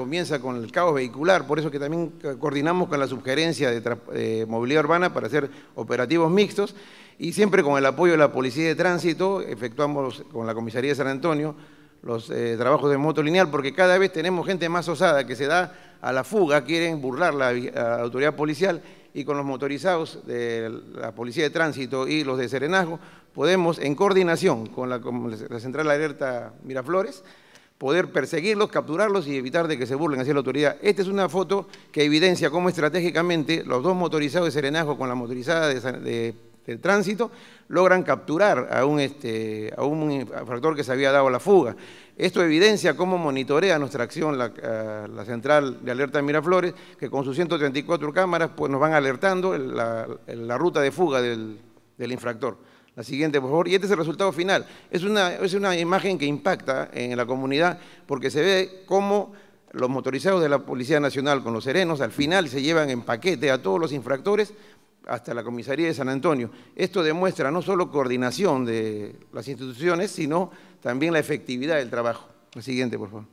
comienza con el caos vehicular, por eso que también coordinamos con la subgerencia de eh, movilidad urbana para hacer operativos mixtos y siempre con el apoyo de la Policía de Tránsito efectuamos con la Comisaría de San Antonio los eh, trabajos de moto lineal porque cada vez tenemos gente más osada que se da a la fuga, quieren burlar la, autoridad policial y con los motorizados de la Policía de Tránsito y los de Serenazgo podemos en coordinación con la Central Alerta Miraflores poder perseguirlos, capturarlos y evitar de que se burlen hacia la autoridad. Esta es una foto que evidencia cómo estratégicamente los dos motorizados de Serenazgo con la motorizada de, tránsito logran capturar este, a un, infractor que se había dado la fuga. Esto evidencia cómo monitorea nuestra acción la, central de alerta de Miraflores, que con sus 134 cámaras pues, nos van alertando la, ruta de fuga del infractor. La siguiente, por favor. Y este es el resultado final. Es una, es una imagen que impacta en la comunidad porque se ve cómo los motorizados de la Policía Nacional con los serenos al final se llevan en paquete a todos los infractores hasta la comisaría de San Antonio. Esto demuestra no solo coordinación de las instituciones, sino también la efectividad del trabajo. La siguiente, por favor.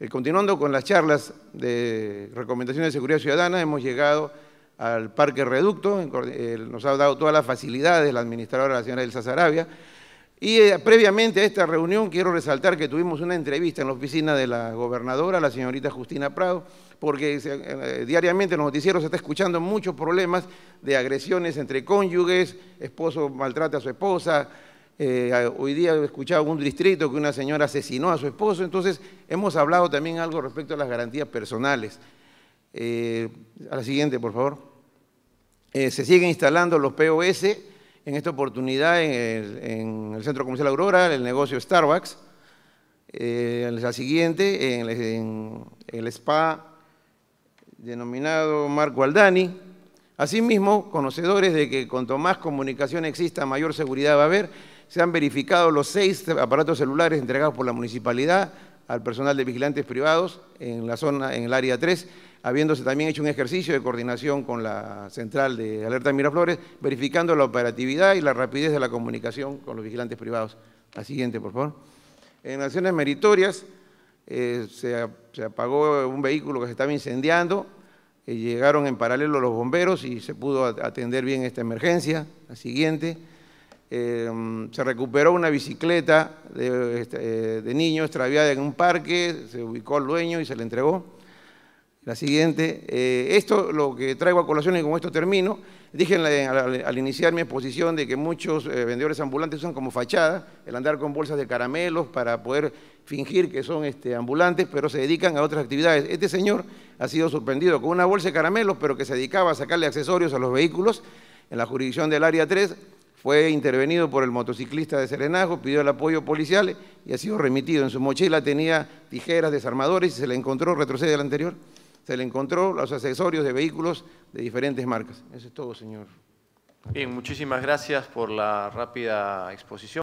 Eh, continuando con las charlas de recomendaciones de seguridad ciudadana, hemos llegado al Parque Reducto, eh, nos ha dado todas las facilidades la administradora, la señora Elsa Sarabia. Y eh, previamente a esta reunión quiero resaltar que tuvimos una entrevista en la oficina de la gobernadora, la señorita Justina Prado, porque eh, diariamente en los noticieros se está escuchando muchos problemas de agresiones entre cónyuges, esposo maltrata a su esposa, hoy día he escuchado un distrito que una señora asesinó a su esposo, entonces hemos hablado también algo respecto a las garantías personales. Eh, a la siguiente, por favor. Eh, se siguen instalando los POS en esta oportunidad en el, Centro Comercial Aurora, el negocio Starbucks. Eh, a la siguiente, en, el spa denominado Marco Aldani. Asimismo, conocedores de que cuanto más comunicación exista, mayor seguridad va a haber. Se han verificado los seis aparatos celulares entregados por la municipalidad, al personal de vigilantes privados en la zona, en el área 3, habiéndose también hecho un ejercicio de coordinación con la central de alerta Miraflores, verificando la operatividad y la rapidez de la comunicación con los vigilantes privados. La siguiente, por favor. En acciones meritorias eh, se, apagó un vehículo que se estaba incendiando, eh, llegaron en paralelo los bomberos y se pudo atender bien esta emergencia. La siguiente. Em, se recuperó una bicicleta de, niños este, eh, niño extraviada en un parque, se ubicó al dueño y se le entregó. La siguiente, eh, esto lo que traigo a colación y con esto termino, dije al, iniciar mi exposición de que muchos eh, vendedores ambulantes usan como fachada el andar con bolsas de caramelos para poder fingir que son este, ambulantes, pero se dedican a otras actividades. Este señor ha sido sorprendido con una bolsa de caramelos, pero que se dedicaba a sacarle accesorios a los vehículos en la jurisdicción del Área 3, fue intervenido por el motociclista de Serenajo, pidió el apoyo policial y ha sido remitido. En su mochila tenía tijeras, desarmadores y se le encontró, retrocede al anterior, se le encontró los accesorios de vehículos de diferentes marcas. Eso es todo, señor. Bien, muchísimas gracias por la rápida exposición.